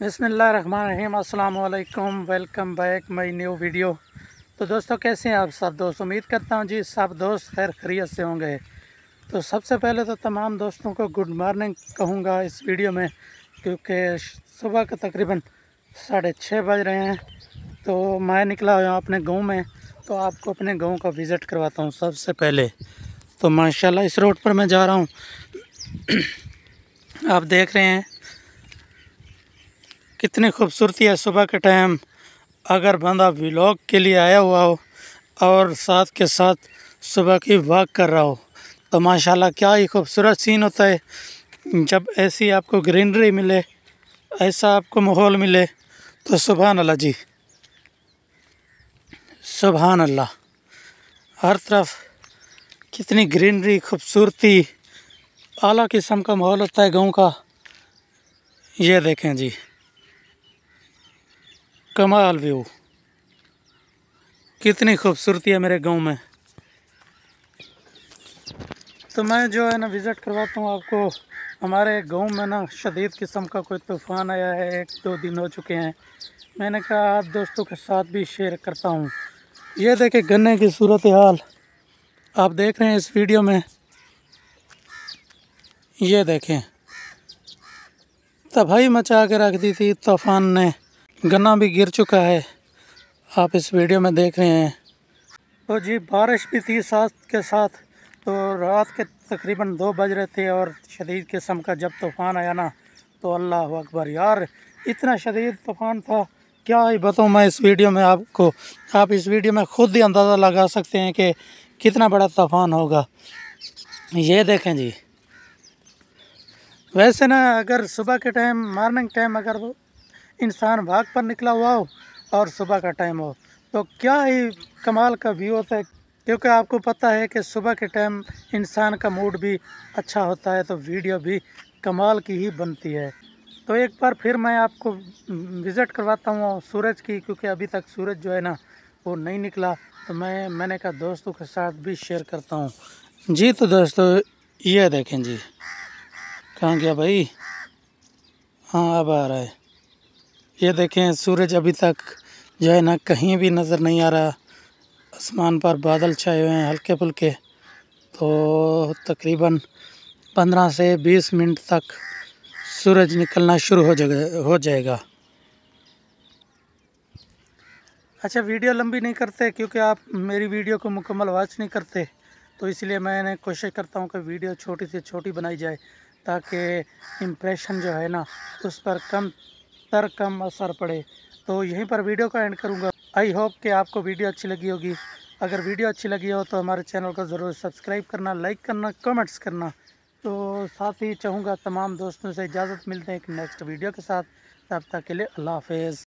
बसमीम अल्लाम welcome back my new video तो दोस्तों कैसे हैं आप सब दोस्त उम्मीद करता हूं जी सब दोस्त खैर खरीत से होंगे तो सबसे पहले तो तमाम दोस्तों को गुड मॉर्निंग कहूंगा इस वीडियो में क्योंकि सुबह के तकरीबन साढ़े छः बज रहे हैं तो मैं निकला हुआ अपने गाँव में तो आपको अपने गाँव का विज़िट करवाता हूँ सबसे पहले तो माशाला इस रोड पर मैं जा रहा हूँ आप देख रहे हैं कितनी खूबसूरती है सुबह के टाइम अगर बंदा व्लॉग के लिए आया हुआ हो और साथ के साथ सुबह की वॉक कर रहा हो तो माशाल्लाह क्या ही खूबसूरत सीन होता है जब ऐसी आपको ग्रीनरी मिले ऐसा आपको माहौल मिले तो सुबह अल्लाह जी सुबह अल्लाह हर तरफ कितनी ग्रीनरी खूबसूरती आला किस्म का माहौल होता है गांव का ये देखें जी कमाल व्यू कितनी खूबसूरती है मेरे गांव में तो मैं जो है ना विज़िट करवाता हूँ आपको हमारे गांव में ना शदीद किस्म का कोई तूफ़ान आया है एक दो दिन हो चुके हैं मैंने कहा आप दोस्तों के साथ भी शेयर करता हूँ ये देखें गन्ने की सूरत हाल आप देख रहे हैं इस वीडियो में ये देखें तबाही मचा के रख दी थी तूफ़ान ने गन्ना भी गिर चुका है आप इस वीडियो में देख रहे हैं तो जी बारिश भी थी साथ के साथ तो रात के तकरीबन दो बज रहे थे और शदीद किस्म का जब तूफ़ान आया ना तो अल्लाह अकबर यार इतना शदीद तूफ़ान था क्या ही बताऊँ मैं इस वीडियो में आपको आप इस वीडियो में ख़ुद ही अंदाज़ा लगा सकते हैं कि कितना बड़ा तूफ़ान होगा ये देखें जी वैसे ना अगर सुबह के टाइम मॉर्निंग टाइम अगर इंसान भाग पर निकला हुआ हो और सुबह का टाइम हो तो क्या ही कमाल का व्यू होता है क्योंकि आपको पता है कि सुबह के टाइम इंसान का मूड भी अच्छा होता है तो वीडियो भी कमाल की ही बनती है तो एक बार फिर मैं आपको विज़िट करवाता हूँ सूरज की क्योंकि अभी तक सूरज जो है ना वो नहीं निकला तो मैं मैंने कहा दोस्तों के साथ भी शेयर करता हूँ जी तो दोस्तों ये देखें जी कहाँ गया भाई हाँ अब आ रहा है ये देखें सूरज अभी तक जो है ना कहीं भी नज़र नहीं आ रहा आसमान पर बादल छाए हुए हैं हल्के फुल्के तो तकरीबन 15 से 20 मिनट तक सूरज निकलना शुरू हो जाएगा हो जाएगा अच्छा वीडियो लंबी नहीं करते क्योंकि आप मेरी वीडियो को मुकम्मल वॉच नहीं करते तो इसलिए मैंने कोशिश करता हूँ कि वीडियो छोटी से छोटी बनाई जाए ताकि इम्प्रेशन जो है ना उस पर कम पर कम असर पड़े तो यहीं पर वीडियो का एंड करूँगा आई होप कि आपको वीडियो अच्छी लगी होगी अगर वीडियो अच्छी लगी हो तो हमारे चैनल को ज़रूर सब्सक्राइब करना लाइक करना कमेंट्स करना तो साथ ही चाहूँगा तमाम दोस्तों से इजाज़त मिलते हैं एक नेक्स्ट वीडियो के साथ तब तक के लिए अल्लाह हाफिज़